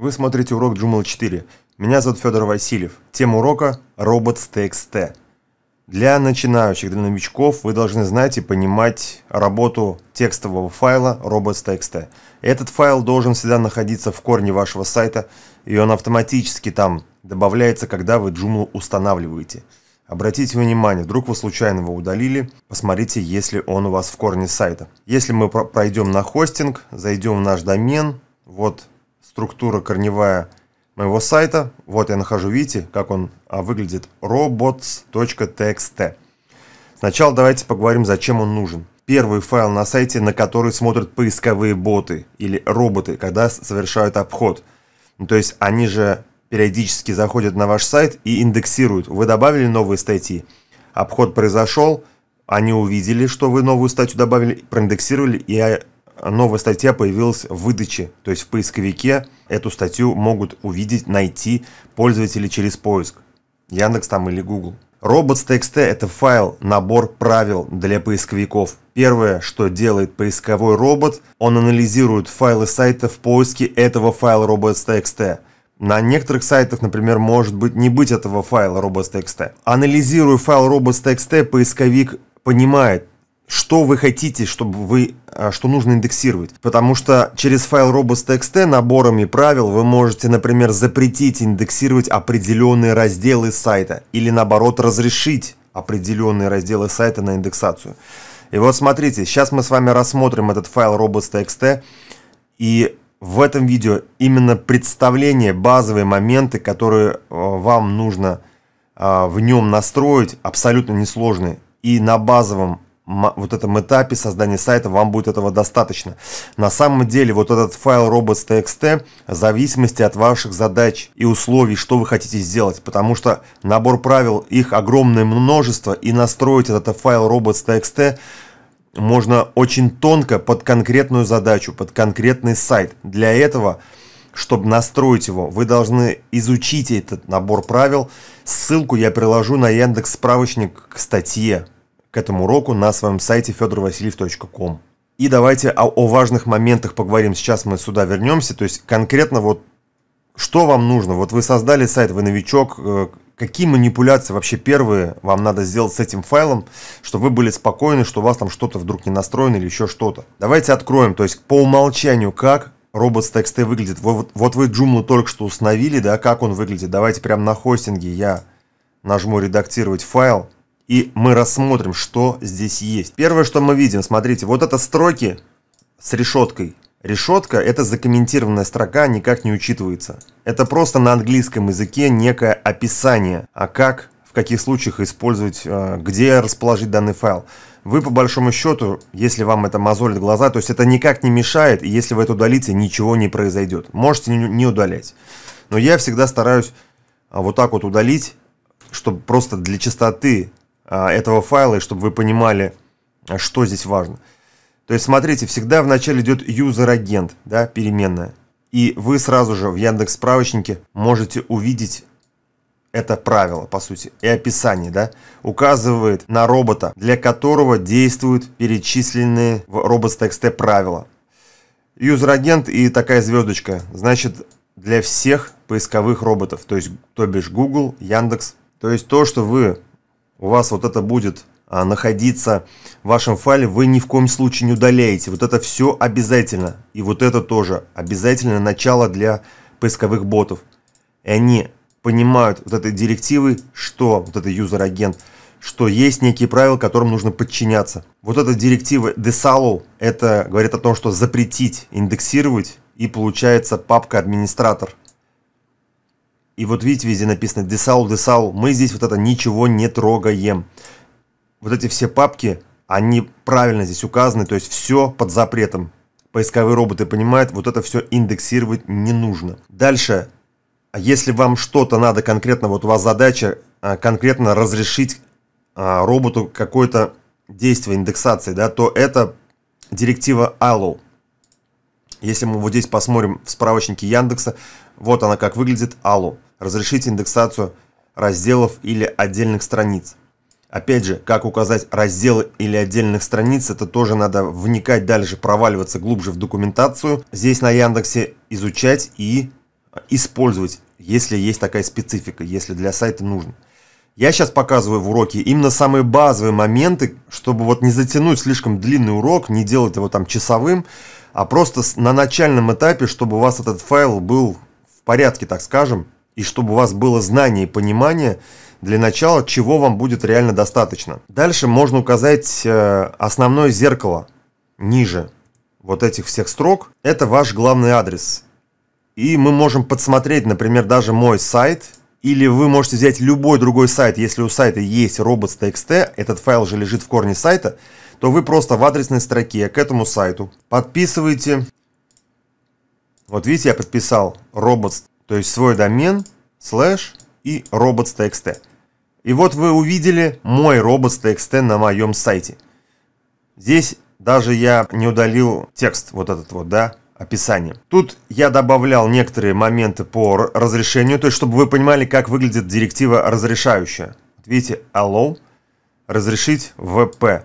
Вы смотрите урок Joomla 4. Меня зовут Федор Васильев. Тема урока – Robots.txt. Для начинающих, для новичков вы должны знать и понимать работу текстового файла Robots.txt. Этот файл должен всегда находиться в корне вашего сайта, и он автоматически там добавляется, когда вы Joomla устанавливаете. Обратите внимание, вдруг вы случайно его удалили, посмотрите, если он у вас в корне сайта. Если мы пройдем на хостинг, зайдем в наш домен, вот структура корневая моего сайта. Вот я нахожу, видите, как он а, выглядит. robots.txt. Сначала давайте поговорим, зачем он нужен. Первый файл на сайте, на который смотрят поисковые боты или роботы, когда совершают обход. Ну, то есть они же периодически заходят на ваш сайт и индексируют. Вы добавили новые статьи, обход произошел, они увидели, что вы новую статью добавили, проиндексировали и а, новая статья появилась в выдаче, то есть в поисковике эту статью могут увидеть, найти пользователи через поиск. Яндекс там или Google. Robots.txt – это файл, набор правил для поисковиков. Первое, что делает поисковой робот, он анализирует файлы сайта в поиске этого файла robots.txt. На некоторых сайтах, например, может быть не быть этого файла robots.txt. Анализируя файл robots.txt, поисковик понимает, что вы хотите, чтобы вы, а, что нужно индексировать. Потому что через файл robots.txt наборами правил вы можете, например, запретить индексировать определенные разделы сайта или наоборот разрешить определенные разделы сайта на индексацию. И вот смотрите, сейчас мы с вами рассмотрим этот файл robots.txt и в этом видео именно представление, базовые моменты, которые а, вам нужно а, в нем настроить, абсолютно несложные. И на базовом вот этом этапе создания сайта вам будет этого достаточно. На самом деле вот этот файл robots.txt в зависимости от ваших задач и условий, что вы хотите сделать, потому что набор правил, их огромное множество, и настроить этот файл robots.txt можно очень тонко под конкретную задачу, под конкретный сайт. Для этого чтобы настроить его, вы должны изучить этот набор правил. Ссылку я приложу на Яндекс справочник к статье к этому уроку на своем сайте fedorvasiliev.com. И давайте о, о важных моментах поговорим. Сейчас мы сюда вернемся. То есть конкретно вот что вам нужно? Вот вы создали сайт, вы новичок, э, какие манипуляции вообще первые вам надо сделать с этим файлом, чтобы вы были спокойны, что у вас там что-то вдруг не настроено или еще что-то. Давайте откроем, то есть по умолчанию как робот с TXT выглядит. Вот, вот вы Joomla только что установили, да, как он выглядит. Давайте прямо на хостинге я нажму «Редактировать файл» и мы рассмотрим, что здесь есть. Первое, что мы видим, смотрите, вот это строки с решеткой. Решетка – это закомментированная строка, никак не учитывается. Это просто на английском языке некое описание, а как, в каких случаях использовать, э, где расположить данный файл. Вы, по большому счету, если вам это мозолит глаза, то есть это никак не мешает, и если вы это удалите, ничего не произойдет. Можете не удалять. Но я всегда стараюсь а, вот так вот удалить, чтобы просто для чистоты а, этого файла, и чтобы вы понимали, а, что здесь важно. То есть, смотрите, всегда вначале идет user-агент, да, переменная. И вы сразу же в Яндекс справочнике можете увидеть это правило, по сути, и описание, да, указывает на робота, для которого действуют перечисленные в robots.txt правила. User-агент и такая звездочка, значит, для всех поисковых роботов, то есть, то бишь Google, Яндекс. То есть то, что вы у вас вот это будет а, находиться в вашем файле, вы ни в коем случае не удаляете. Вот это все обязательно. И вот это тоже обязательно начало для поисковых ботов. И они понимают вот этой директивы, что вот это юзер-агент, что есть некие правила, которым нужно подчиняться. Вот эта директива desallow, это говорит о том, что запретить индексировать и получается папка администратор. И вот видите, везде написано «Десал, Десал». Мы здесь вот это ничего не трогаем. Вот эти все папки, они правильно здесь указаны, то есть все под запретом. Поисковые роботы понимают, вот это все индексировать не нужно. Дальше, а если вам что-то надо конкретно, вот у вас задача а, конкретно разрешить а, роботу какое-то действие индексации, да, то это директива allow. Если мы вот здесь посмотрим в справочнике Яндекса, вот она как выглядит, алло разрешить индексацию разделов или отдельных страниц. Опять же, как указать разделы или отдельных страниц, это тоже надо вникать дальше, проваливаться глубже в документацию. Здесь на Яндексе изучать и э, использовать, если есть такая специфика, если для сайта нужно. Я сейчас показываю в уроке именно самые базовые моменты, чтобы вот не затянуть слишком длинный урок, не делать его там часовым, а просто на начальном этапе, чтобы у вас этот файл был в порядке, так скажем, и чтобы у вас было знание и понимание для начала, чего вам будет реально достаточно. Дальше можно указать э, основное зеркало ниже вот этих всех строк. Это ваш главный адрес. И мы можем подсмотреть, например, даже мой сайт, или вы можете взять любой другой сайт, если у сайта есть robots.txt, этот файл же лежит в корне сайта, то вы просто в адресной строке к этому сайту подписываете. Вот видите, я подписал robots то есть свой домен, слэш и robots.txt. И вот вы увидели мой robots.txt на моем сайте. Здесь даже я не удалил текст вот этот вот, да, описание. Тут я добавлял некоторые моменты по разрешению, то есть чтобы вы понимали, как выглядит директива разрешающая. Видите, allow, разрешить VP.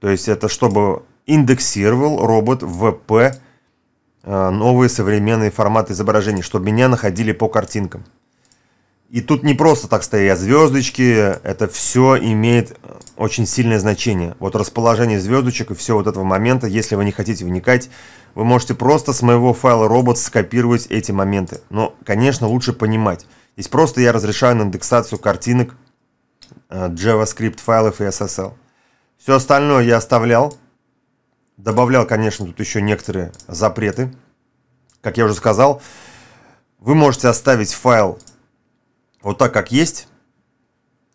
То есть это чтобы индексировал робот VP Э, новые современные форматы изображений, чтобы меня находили по картинкам. И тут не просто так стоят звездочки, это все имеет э, очень сильное значение. Вот расположение звездочек и все вот этого момента, если вы не хотите вникать, вы можете просто с моего файла робот скопировать эти моменты. Но, конечно, лучше понимать. Здесь просто я разрешаю на индексацию картинок, э, JavaScript файлов и SSL. Все остальное я оставлял, Добавлял, конечно, тут еще некоторые запреты. Как я уже сказал, вы можете оставить файл вот так, как есть.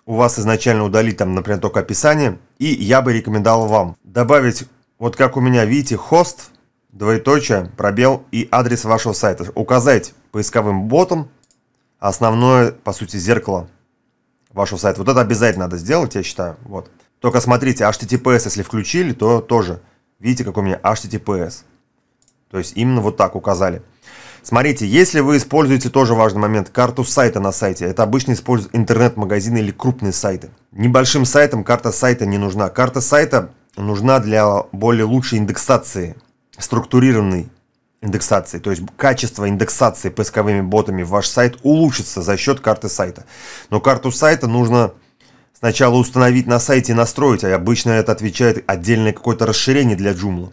У вас изначально удалить там, например, только описание. И я бы рекомендовал вам добавить, вот как у меня, видите, хост, двоеточие, пробел и адрес вашего сайта. Указать поисковым ботом основное, по сути, зеркало вашего сайта. Вот это обязательно надо сделать, я считаю. Вот. Только смотрите, HTTPS, если включили, то тоже – Видите, какой у меня HTTPS. То есть именно вот так указали. Смотрите, если вы используете, тоже важный момент, карту сайта на сайте, это обычно используют интернет-магазины или крупные сайты. Небольшим сайтам карта сайта не нужна. Карта сайта нужна для более лучшей индексации, структурированной индексации, то есть качество индексации поисковыми ботами в ваш сайт улучшится за счет карты сайта. Но карту сайта нужно Сначала установить на сайте и настроить, а обычно это отвечает отдельное какое-то расширение для Joomla.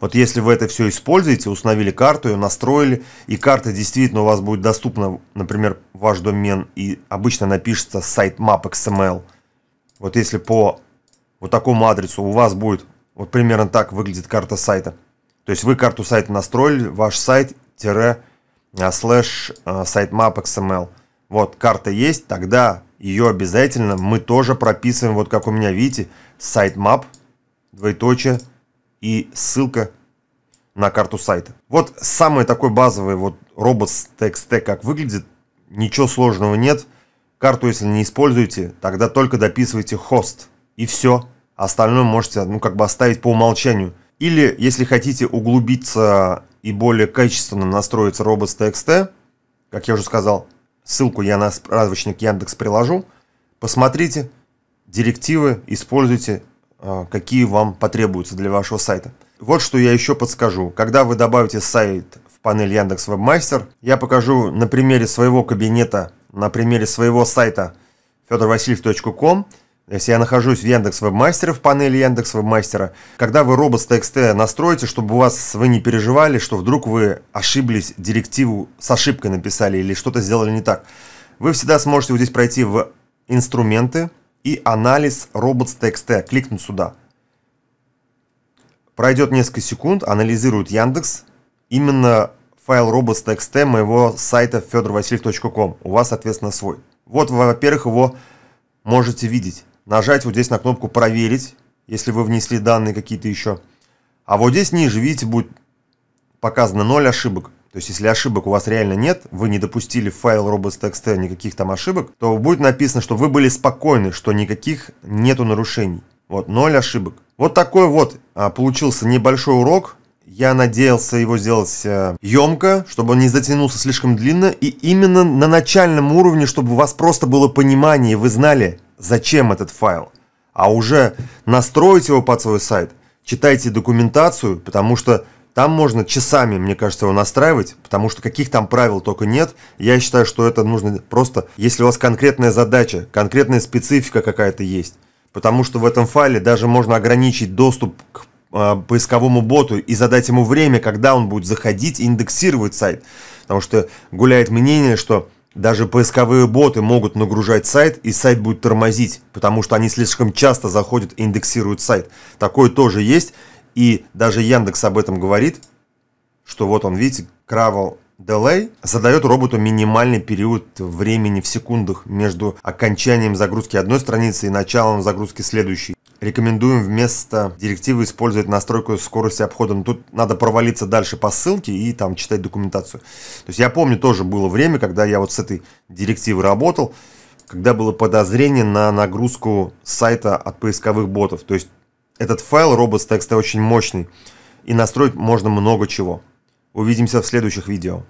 Вот если вы это все используете, установили карту, ее настроили, и карта действительно у вас будет доступна, например, ваш домен, и обычно напишется сайт map.xml. Вот если по вот такому адресу у вас будет, вот примерно так выглядит карта сайта. То есть вы карту сайта настроили, ваш сайт тире а, слэш а, сайт map.xml. Вот карта есть, тогда ее обязательно мы тоже прописываем, вот как у меня, видите, сайт двоеточие и ссылка на карту сайта. Вот самый такой базовый вот робот TXT как выглядит, ничего сложного нет. Карту, если не используете, тогда только дописывайте хост и все. Остальное можете, ну, как бы оставить по умолчанию. Или, если хотите углубиться и более качественно настроить робот TXT, как я уже сказал, Ссылку я на справочник Яндекс приложу. Посмотрите директивы, используйте, а, какие вам потребуются для вашего сайта. Вот что я еще подскажу. Когда вы добавите сайт в панель Яндекс Вебмастер, я покажу на примере своего кабинета, на примере своего сайта fedorvasiliev.com – если я нахожусь в Яндекс Вебмастере, в панели Яндекс Вебмастера, когда вы robots.txt настроите, чтобы у вас вы не переживали, что вдруг вы ошиблись, директиву с ошибкой написали или что-то сделали не так, вы всегда сможете вот здесь пройти в инструменты и анализ robots.txt, кликнуть сюда. Пройдет несколько секунд, анализирует Яндекс именно файл robots.txt моего сайта fedorvasiliev.com. У вас, соответственно, свой. Вот, во-первых, его можете видеть нажать вот здесь на кнопку «Проверить», если вы внесли данные какие-то еще. А вот здесь ниже, видите, будет показано 0 ошибок. То есть, если ошибок у вас реально нет, вы не допустили в файл robots.txt никаких там ошибок, то будет написано, что вы были спокойны, что никаких нету нарушений. Вот, 0 ошибок. Вот такой вот а, получился небольшой урок. Я надеялся его сделать а, э, емко, чтобы он не затянулся слишком длинно. И именно на начальном уровне, чтобы у вас просто было понимание, вы знали, зачем этот файл, а уже настроить его под свой сайт, читайте документацию, потому что там можно часами, мне кажется, его настраивать, потому что каких там правил только нет. Я считаю, что это нужно просто, если у вас конкретная задача, конкретная специфика какая-то есть. Потому что в этом файле даже можно ограничить доступ к а, поисковому боту и задать ему время, когда он будет заходить и индексировать сайт. Потому что гуляет мнение, что даже поисковые боты могут нагружать сайт, и сайт будет тормозить, потому что они слишком часто заходят и индексируют сайт. Такое тоже есть, и даже Яндекс об этом говорит, что вот он, видите, Кравл Delay задает роботу минимальный период времени в секундах между окончанием загрузки одной страницы и началом загрузки следующей рекомендуем вместо директивы использовать настройку скорости обхода. Но ну, тут надо провалиться дальше по ссылке и там читать документацию. То есть я помню, тоже было время, когда я вот с этой директивы работал, когда было подозрение на нагрузку сайта от поисковых ботов. То есть этот файл robots.txt очень мощный, и настроить можно много чего. Увидимся в следующих видео.